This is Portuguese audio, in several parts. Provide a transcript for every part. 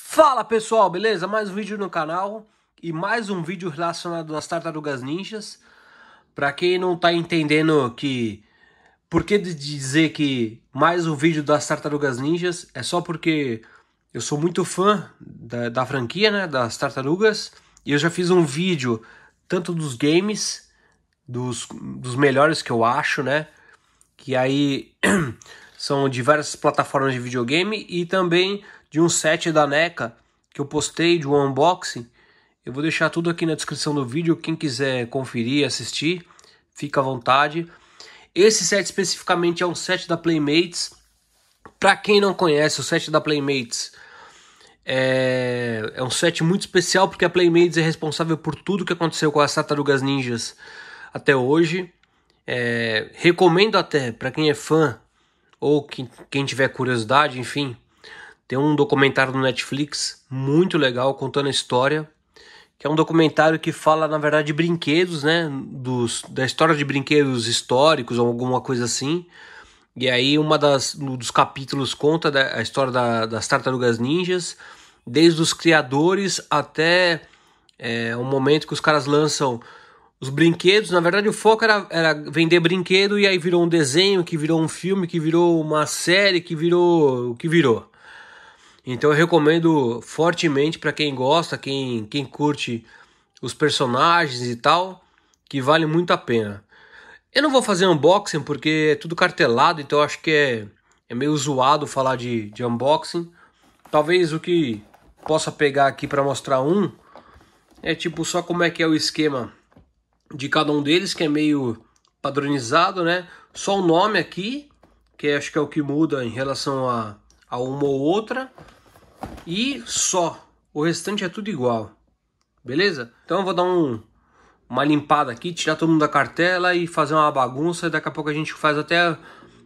Fala pessoal, beleza? Mais um vídeo no canal e mais um vídeo relacionado às tartarugas ninjas. Para quem não tá entendendo que por que dizer que mais um vídeo das tartarugas ninjas é só porque eu sou muito fã da, da franquia, né, das tartarugas, e eu já fiz um vídeo tanto dos games, dos, dos melhores que eu acho, né, que aí são diversas plataformas de videogame e também de um set da NECA que eu postei de um unboxing. Eu vou deixar tudo aqui na descrição do vídeo. Quem quiser conferir, assistir, fica à vontade. Esse set especificamente é um set da Playmates. Para quem não conhece, o set da Playmates é, é um set muito especial porque a Playmates é responsável por tudo que aconteceu com as Tartarugas Ninjas até hoje. É, recomendo até para quem é fã ou quem, quem tiver curiosidade, enfim, tem um documentário no Netflix muito legal contando a história, que é um documentário que fala, na verdade, de brinquedos, né? Dos, da história de brinquedos históricos ou alguma coisa assim. E aí, uma das, um dos capítulos conta da, a história da, das tartarugas ninjas, desde os criadores até é, o momento que os caras lançam os brinquedos. Na verdade, o foco era, era, vender brinquedo e aí virou um desenho, que virou um filme, que virou uma série, que virou o que virou. Então eu recomendo fortemente para quem gosta, quem, quem curte os personagens e tal, que vale muito a pena. Eu não vou fazer unboxing porque é tudo cartelado, então acho que é, é meio zoado falar de, de unboxing. Talvez o que possa pegar aqui para mostrar um é tipo só como é que é o esquema de cada um deles, que é meio padronizado, né? Só o nome aqui, que acho que é o que muda em relação a, a uma ou outra e só. O restante é tudo igual. Beleza? Então eu vou dar um, uma limpada aqui, tirar todo mundo da cartela e fazer uma bagunça. Daqui a pouco a gente faz até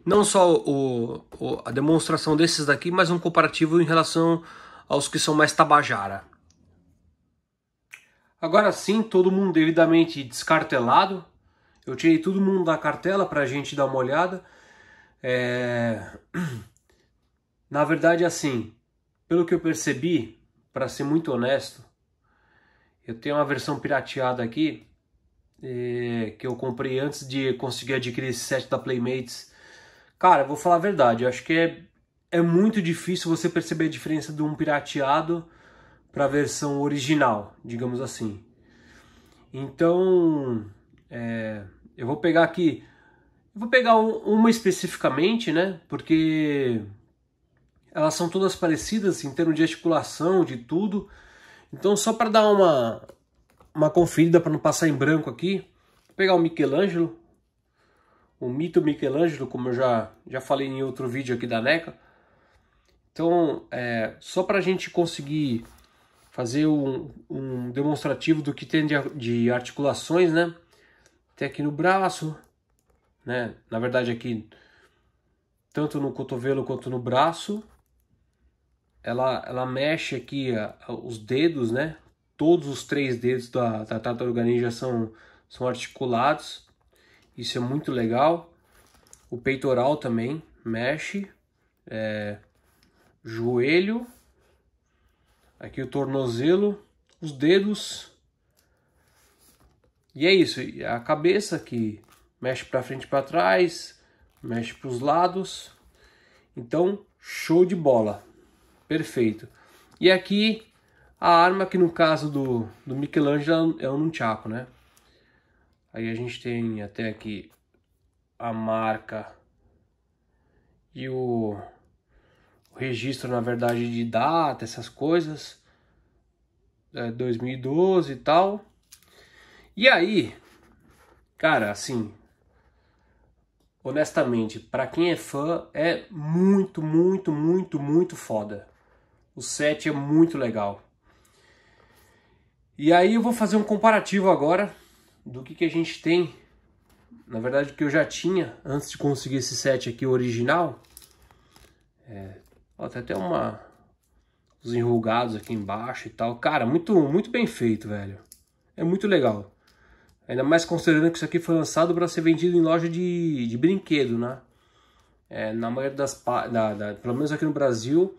não só o, o, a demonstração desses daqui, mas um comparativo em relação aos que são mais tabajara. Agora sim, todo mundo devidamente descartelado. Eu tirei todo mundo da cartela para a gente dar uma olhada. É... Na verdade, assim, pelo que eu percebi, para ser muito honesto, eu tenho uma versão pirateada aqui é, que eu comprei antes de conseguir adquirir esse set da Playmates. Cara, vou falar a verdade, eu acho que é, é muito difícil você perceber a diferença de um pirateado para a versão original, digamos assim. Então, é, eu vou pegar aqui, vou pegar uma especificamente, né? Porque elas são todas parecidas em termos de articulação, de tudo. Então, só para dar uma, uma conferida, para não passar em branco aqui, vou pegar o Michelangelo, o mito Michelangelo, como eu já, já falei em outro vídeo aqui da NECA. Então, é, só para a gente conseguir fazer um, um, demonstrativo do que tem de, de articulações, né? Tem aqui no braço, né? Na verdade aqui, tanto no cotovelo quanto no braço ela, ela mexe aqui a, a, os dedos, né? Todos os três dedos da, da tartaruga ninja são, são articulados. Isso é muito legal. O peitoral também mexe. É, joelho. Aqui o tornozelo. Os dedos. E é isso. A cabeça que mexe para frente e para trás. Mexe para os lados. Então, show de bola. Perfeito. E aqui a arma que no caso do, do Michelangelo é um nunchaku, né? Aí a gente tem até aqui a marca e o, o registro, na verdade, de data, essas coisas. É 2012 e tal. E aí, cara, assim, honestamente, para quem é fã, é muito, muito, muito, muito foda. O 7 é muito legal. E aí eu vou fazer um comparativo agora do que, que a gente tem. Na verdade, o que eu já tinha antes de conseguir esse 7 aqui original. É, ó, tem até uma, os enrugados aqui embaixo e tal. Cara, muito, muito bem feito, velho. É muito legal. Ainda mais considerando que isso aqui foi lançado para ser vendido em loja de, de brinquedo, né? É, na maioria das... Da, da, pelo menos aqui no Brasil,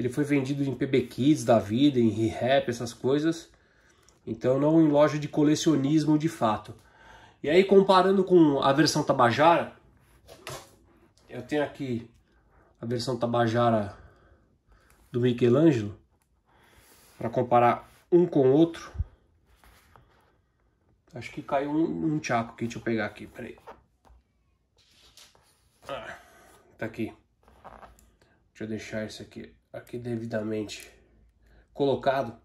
ele foi vendido em PB Kids da vida, em Rehab, essas coisas. Então não em loja de colecionismo de fato. E aí comparando com a versão Tabajara, eu tenho aqui a versão Tabajara do Michelangelo para comparar um com o outro. Acho que caiu um, um tchaco aqui, deixa eu pegar aqui, peraí. Ah, tá aqui. Deixa eu deixar esse aqui aqui devidamente colocado.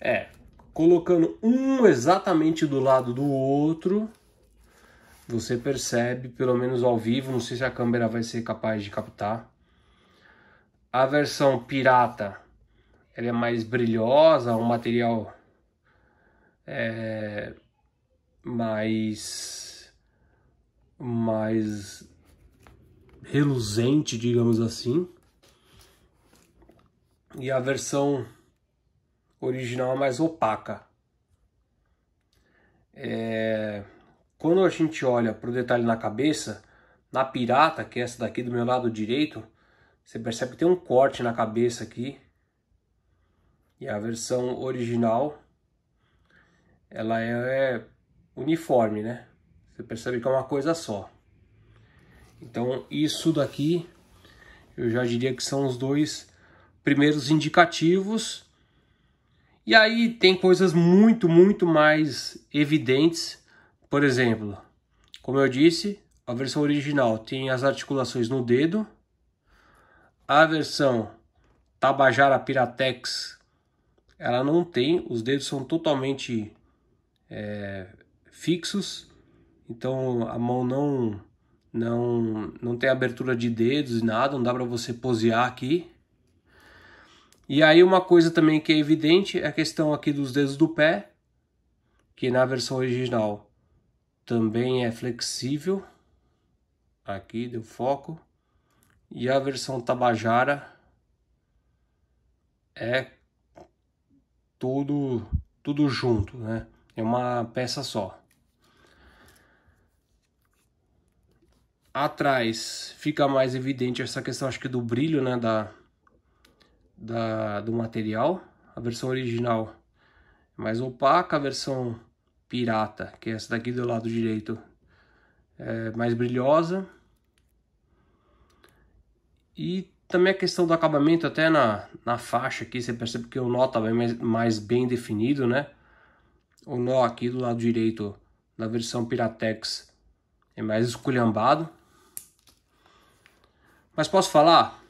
É, colocando um exatamente do lado do outro, você percebe, pelo menos ao vivo, não sei se a câmera vai ser capaz de captar. A versão pirata, ela é mais brilhosa, um material é, mais mais reluzente, digamos assim. E a versão original é mais opaca. É... Quando a gente olha para o detalhe na cabeça, na pirata, que é essa daqui do meu lado direito, você percebe que tem um corte na cabeça aqui. E a versão original, ela é uniforme, né? Você percebe que é uma coisa só. Então, isso daqui eu já diria que são os dois primeiros indicativos. E aí tem coisas muito, muito mais evidentes. Por exemplo, como eu disse, a versão original tem as articulações no dedo. A versão Tabajara Piratex, ela não tem, os dedos são totalmente é, fixos, então a mão não não, não tem abertura de dedos e nada, não dá para você posear aqui. E aí uma coisa também que é evidente é a questão aqui dos dedos do pé, que na versão original também é flexível. Aqui deu foco. E a versão Tabajara é tudo tudo junto, né? É uma peça só. atrás fica mais evidente essa questão, acho que do brilho, né, da, da, do material. A versão original é mais opaca, a versão pirata, que é essa daqui do lado direito, é mais brilhosa. E também a questão do acabamento, até na, na faixa aqui, você percebe que o nó também tá bem, mais, mais bem definido, né? O nó aqui do lado direito, na versão Piratex, é mais esculhambado, mas posso falar?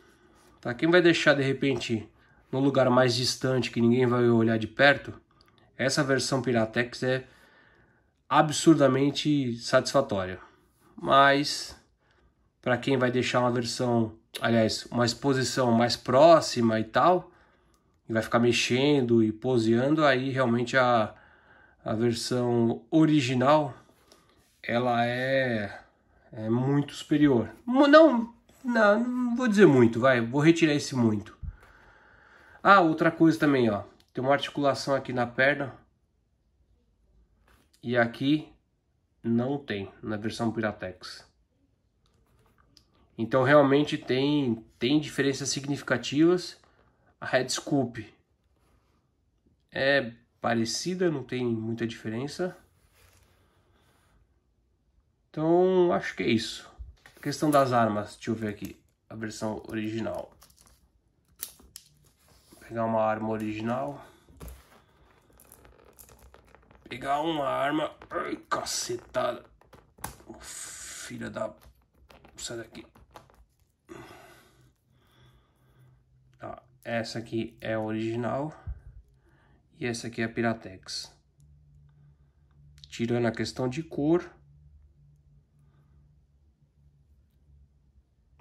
Tá? Quem vai deixar de repente no lugar mais distante que ninguém vai olhar de perto, essa versão Piratex é absurdamente satisfatória. Mas para quem vai deixar uma versão, aliás, uma exposição mais próxima e tal, e vai ficar mexendo e poseando, aí realmente a, a versão original ela é, é muito superior. Não não, não vou dizer muito, vai, vou retirar esse muito. Ah, outra coisa também, ó. Tem uma articulação aqui na perna. E aqui não tem, na versão Piratex. Então realmente tem, tem diferenças significativas. A Red Scoop é parecida, não tem muita diferença. Então acho que é isso questão das armas, deixa eu ver aqui. A versão original. Vou pegar uma arma original. Pegar uma arma. Ai, cacetada. Filha da. Sai daqui. Tá, essa aqui é a original. E essa aqui é a Piratex. Tirando a questão de cor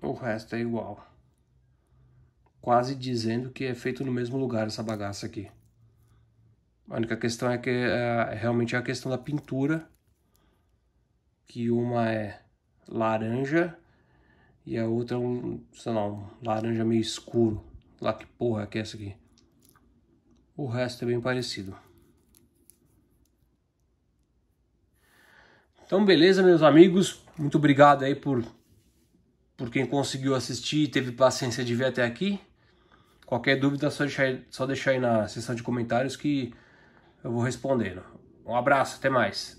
O resto é igual. Quase dizendo que é feito no mesmo lugar essa bagaça aqui. A única questão é que é, realmente é a questão da pintura. Que uma é laranja e a outra é um, sei lá, um laranja meio escuro. Lá que porra que é essa aqui. O resto é bem parecido. Então beleza, meus amigos. Muito obrigado aí por por quem conseguiu assistir e teve paciência de ver até aqui. Qualquer dúvida só deixar, só deixar aí na seção de comentários que eu vou respondendo. Um abraço, até mais.